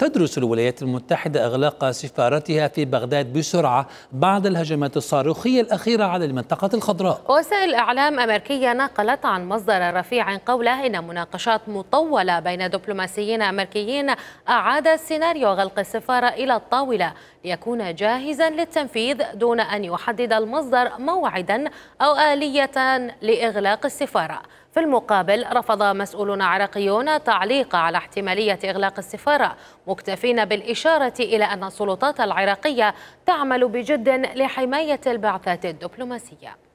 تدرس الولايات المتحدة إغلاق سفارتها في بغداد بسرعة بعد الهجمات الصاروخية الأخيرة على المنطقة الخضراء وسائل إعلام أمريكية نقلت عن مصدر رفيع قوله إن مناقشات مطولة بين دبلوماسيين أمريكيين أعاد سيناريو غلق السفارة إلى الطاولة ليكون جاهزا للتنفيذ دون أن يحدد المصدر موعدا أو آلية لإغلاق السفارة في المقابل رفض مسؤولون عراقيون تعليق على احتمالية إغلاق السفارة مكتفين بالإشارة إلى أن السلطات العراقية تعمل بجد لحماية البعثات الدبلوماسية